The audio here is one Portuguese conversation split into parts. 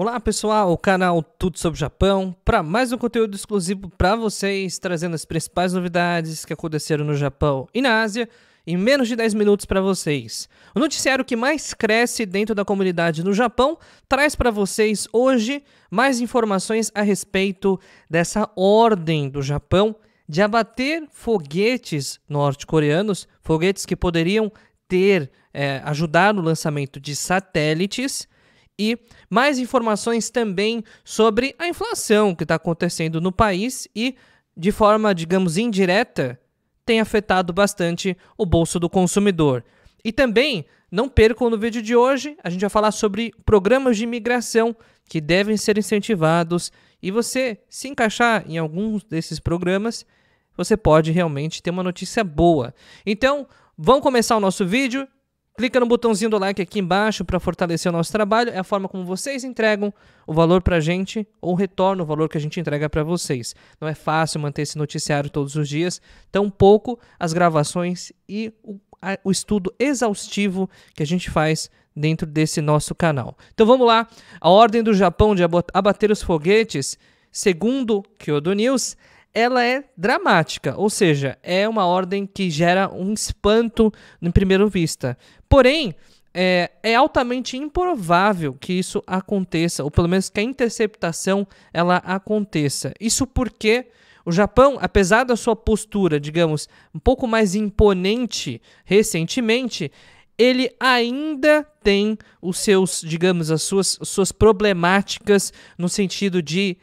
Olá pessoal, o canal Tudo sobre Japão, para mais um conteúdo exclusivo para vocês, trazendo as principais novidades que aconteceram no Japão e na Ásia em menos de 10 minutos para vocês. O noticiário que mais cresce dentro da comunidade no Japão traz para vocês hoje mais informações a respeito dessa ordem do Japão de abater foguetes norte-coreanos, foguetes que poderiam ter é, ajudado no lançamento de satélites e mais informações também sobre a inflação que está acontecendo no país e, de forma, digamos, indireta, tem afetado bastante o bolso do consumidor. E também, não percam no vídeo de hoje, a gente vai falar sobre programas de imigração que devem ser incentivados e você se encaixar em alguns desses programas, você pode realmente ter uma notícia boa. Então, vamos começar o nosso vídeo Clica no botãozinho do like aqui embaixo para fortalecer o nosso trabalho. É a forma como vocês entregam o valor para a gente ou retorna o valor que a gente entrega para vocês. Não é fácil manter esse noticiário todos os dias, tampouco as gravações e o, a, o estudo exaustivo que a gente faz dentro desse nosso canal. Então vamos lá. A ordem do Japão de abater os foguetes, segundo Kyodo News, ela é dramática, ou seja, é uma ordem que gera um espanto em primeiro vista. Porém, é, é, altamente improvável que isso aconteça, ou pelo menos que a interceptação ela aconteça. Isso porque o Japão, apesar da sua postura, digamos, um pouco mais imponente recentemente, ele ainda tem os seus, digamos, as suas, as suas problemáticas no sentido de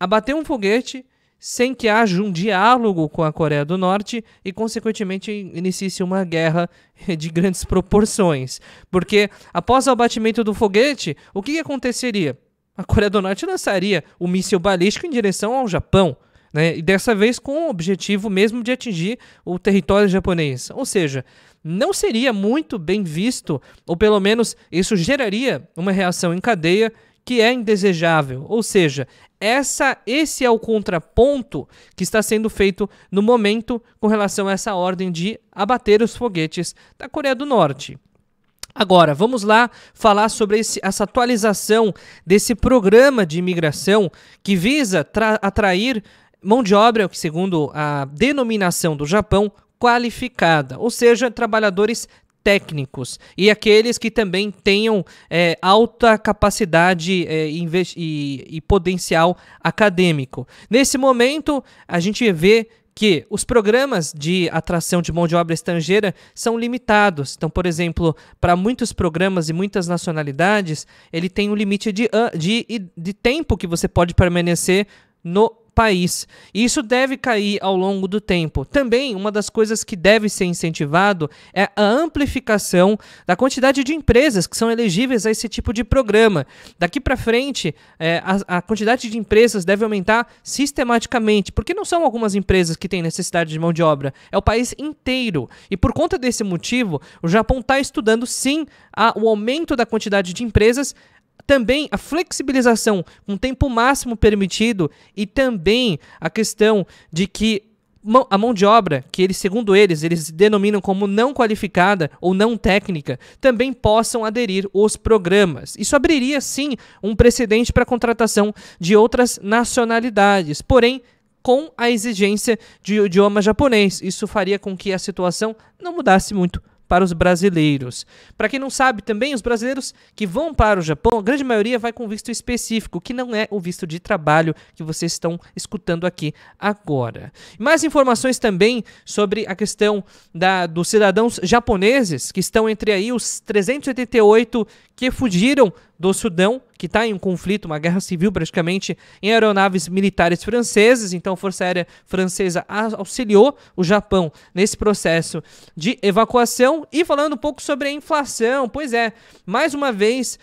abater um foguete sem que haja um diálogo com a Coreia do Norte e, consequentemente, inicie uma guerra de grandes proporções. Porque, após o abatimento do foguete, o que aconteceria? A Coreia do Norte lançaria o um míssil balístico em direção ao Japão. Né? E dessa vez com o objetivo mesmo de atingir o território japonês. Ou seja, não seria muito bem visto, ou pelo menos isso geraria uma reação em cadeia que é indesejável. Ou seja, essa, esse é o contraponto que está sendo feito no momento com relação a essa ordem de abater os foguetes da Coreia do Norte. Agora, vamos lá falar sobre esse, essa atualização desse programa de imigração que visa atrair mão de obra, segundo a denominação do Japão, qualificada, ou seja, trabalhadores técnicos e aqueles que também tenham é, alta capacidade é, e, e potencial acadêmico. Nesse momento, a gente vê que os programas de atração de mão de obra estrangeira são limitados. Então, por exemplo, para muitos programas e muitas nacionalidades, ele tem um limite de, de, de tempo que você pode permanecer no país. E isso deve cair ao longo do tempo. Também, uma das coisas que deve ser incentivado é a amplificação da quantidade de empresas que são elegíveis a esse tipo de programa. Daqui para frente, é, a, a quantidade de empresas deve aumentar sistematicamente, porque não são algumas empresas que têm necessidade de mão de obra, é o país inteiro. E por conta desse motivo, o Japão está estudando sim a, o aumento da quantidade de empresas também a flexibilização, um tempo máximo permitido e também a questão de que a mão de obra, que eles, segundo eles, eles denominam como não qualificada ou não técnica, também possam aderir os programas. Isso abriria, sim, um precedente para a contratação de outras nacionalidades, porém com a exigência de idioma japonês. Isso faria com que a situação não mudasse muito para os brasileiros. Para quem não sabe também, os brasileiros que vão para o Japão, a grande maioria vai com visto específico, que não é o visto de trabalho que vocês estão escutando aqui agora. Mais informações também sobre a questão da, dos cidadãos japoneses que estão entre aí os 388 que fugiram do Sudão, que está em um conflito, uma guerra civil praticamente, em aeronaves militares francesas. Então, a Força Aérea Francesa auxiliou o Japão nesse processo de evacuação. E falando um pouco sobre a inflação, pois é, mais uma vez,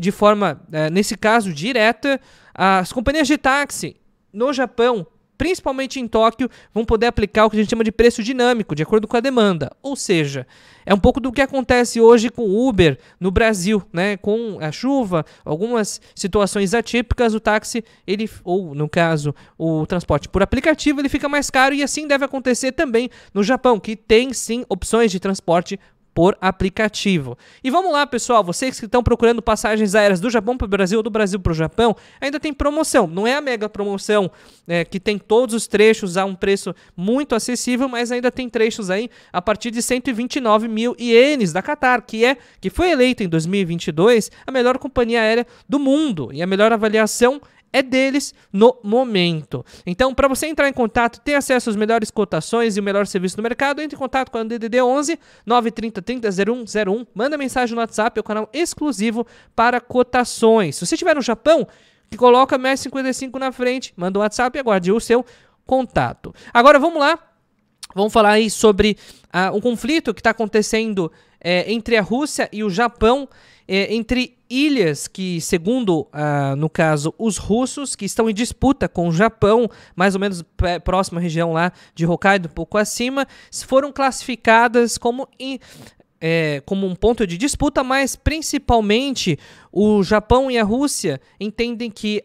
de forma, eh, nesse caso, direta, as companhias de táxi no Japão principalmente em Tóquio, vão poder aplicar o que a gente chama de preço dinâmico, de acordo com a demanda. Ou seja, é um pouco do que acontece hoje com o Uber no Brasil, né? Com a chuva, algumas situações atípicas, o táxi, ele ou no caso, o transporte por aplicativo, ele fica mais caro e assim deve acontecer também no Japão, que tem sim opções de transporte por aplicativo. E vamos lá, pessoal, vocês que estão procurando passagens aéreas do Japão para o Brasil ou do Brasil para o Japão, ainda tem promoção. Não é a mega promoção é, que tem todos os trechos a um preço muito acessível, mas ainda tem trechos aí a partir de 129 mil ienes da Qatar, que é que foi eleita em 2022 a melhor companhia aérea do mundo e a melhor avaliação é deles no momento. Então, para você entrar em contato, ter acesso às melhores cotações e o melhor serviço do mercado, entre em contato com a DDD 11 930 0101, manda mensagem no WhatsApp, é o canal exclusivo para cotações. Se você estiver no Japão, que coloca mais 55 na frente, manda o um WhatsApp e aguarde o seu contato. Agora vamos lá, vamos falar aí sobre uh, ah, um conflito que está acontecendo é, entre a Rússia e o Japão, é, entre ilhas que, segundo, ah, no caso, os russos, que estão em disputa com o Japão, mais ou menos próxima região lá de Hokkaido, um pouco acima, foram classificadas como in, é, como um ponto de disputa, mas principalmente o Japão e a Rússia entendem que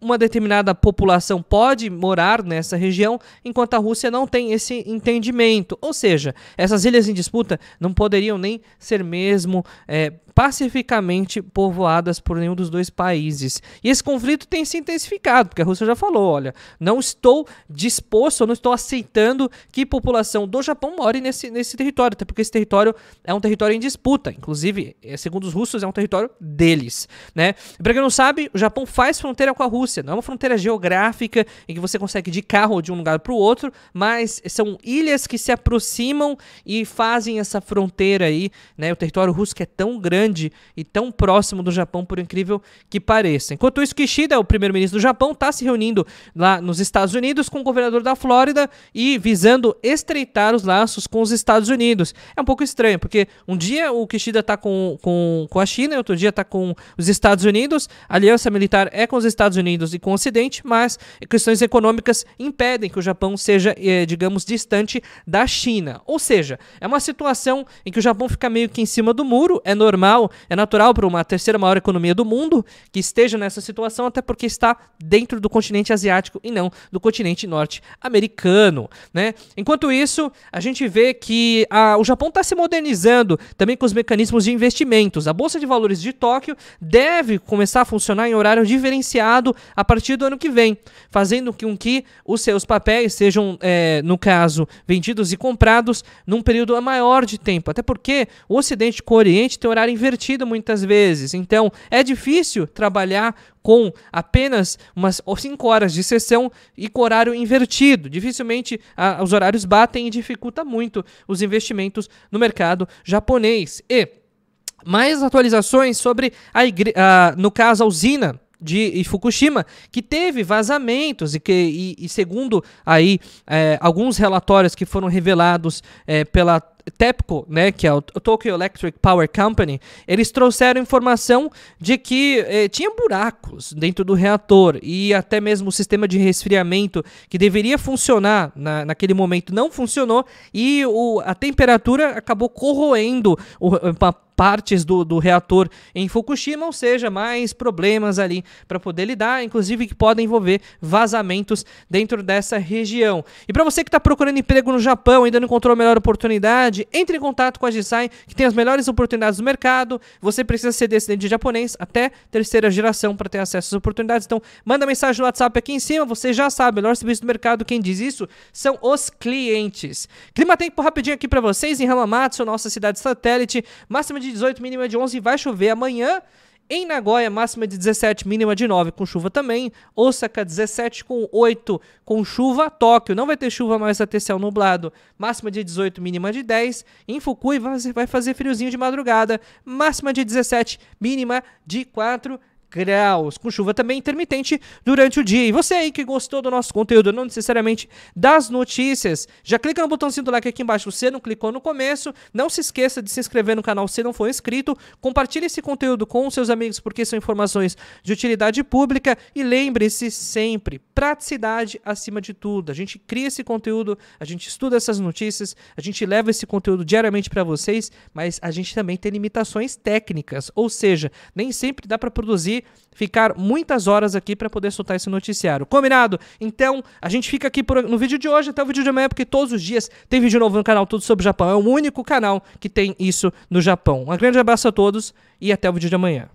uma determinada população pode morar nessa região, enquanto a Rússia não tem esse entendimento. Ou seja, essas ilhas em disputa não poderiam nem ser mesmo é, pacificamente povoadas por nenhum dos dois países. E esse conflito tem se intensificado, porque a Rússia já falou: olha, não estou disposto, eu não estou aceitando que população do Japão more nesse, nesse território, até porque esse território é um território em disputa. Inclusive, é, segundo os russos, é um território deles. Né? Para quem não sabe, o Japão faz fronteira com a Rússia. Rússia. Não é uma fronteira geográfica em que você consegue ir de carro de um lugar para o outro, mas são ilhas que se aproximam e fazem essa fronteira aí. Né? O território russo que é tão grande e tão próximo do Japão, por incrível que pareça. Enquanto isso, Kishida, o primeiro-ministro do Japão, está se reunindo lá nos Estados Unidos com o governador da Flórida e visando estreitar os laços com os Estados Unidos. É um pouco estranho, porque um dia o Kishida está com, com, com a China, outro dia está com os Estados Unidos, a aliança militar é com os Estados Unidos Unidos e com o Ocidente, mas questões econômicas impedem que o Japão seja, eh, digamos, distante da China. Ou seja, é uma situação em que o Japão fica meio que em cima do muro, é normal, é natural para uma terceira maior economia do mundo que esteja nessa situação, até porque está dentro do continente asiático e não do continente norte-americano. Né? Enquanto isso, a gente vê que a, o Japão está se modernizando também com os mecanismos de investimentos. A Bolsa de Valores de Tóquio deve começar a funcionar em horário diferenciado a partir do ano que vem, fazendo com que os seus papéis sejam, é, no caso, vendidos e comprados num período maior de tempo. Até porque o Ocidente com o Oriente tem horário invertido muitas vezes. Então, é difícil trabalhar com apenas umas 5 horas de sessão e com horário invertido. Dificilmente a, os horários batem e dificulta muito os investimentos no mercado japonês. E mais atualizações sobre a, igre... no caso a usina de Fukushima, que teve vazamentos e que, e, e segundo aí é, alguns relatórios que foram revelados é, pela TEPCO, né, que é o Tokyo Electric Power Company, eles trouxeram informação de que eh, tinha buracos dentro do reator e até mesmo o sistema de resfriamento que deveria funcionar na, naquele momento não funcionou e o, a temperatura acabou corroendo o, eh, partes do, do reator em Fukushima, ou seja, mais problemas ali para poder lidar, inclusive que podem envolver vazamentos dentro dessa região. E para você que está procurando emprego no Japão, e ainda não encontrou a melhor oportunidade, entre em contato com a Jisai, que tem as melhores oportunidades do mercado. Você precisa ser descendente de japonês até terceira geração para ter acesso às oportunidades. Então, manda mensagem no WhatsApp aqui em cima. Você já sabe, O melhor serviço do mercado. Quem diz isso são os clientes. Clima tempo rapidinho aqui para vocês em Hamamatsu, nossa cidade satélite. Máxima de 18, mínima de 11. Vai chover amanhã. Em Nagoya, máxima de 17, mínima de 9, com chuva também. Osaka, 17 com 8, com chuva. Tóquio, não vai ter chuva, mas vai ter céu nublado. Máxima de 18, mínima de 10. Em Fukui, vai fazer friozinho de madrugada. Máxima de 17, mínima de 4 graus, com chuva também intermitente durante o dia. E você aí que gostou do nosso conteúdo, não necessariamente das notícias, já clica no botãozinho do like aqui embaixo se você não clicou no começo. Não se esqueça de se inscrever no canal se não for inscrito. Compartilhe esse conteúdo com seus amigos porque são informações de utilidade pública. E lembre-se sempre, praticidade acima de tudo. A gente cria esse conteúdo, a gente estuda essas notícias, a gente leva esse conteúdo diariamente para vocês, mas a gente também tem limitações técnicas, ou seja, nem sempre dá para produzir ficar muitas horas aqui para poder soltar esse noticiário. Combinado? Então, a gente fica aqui por, no vídeo de hoje até o vídeo de amanhã, porque todos os dias tem vídeo novo no canal Tudo sobre o Japão. É o único canal que tem isso no Japão. Um grande abraço a todos e até o vídeo de amanhã.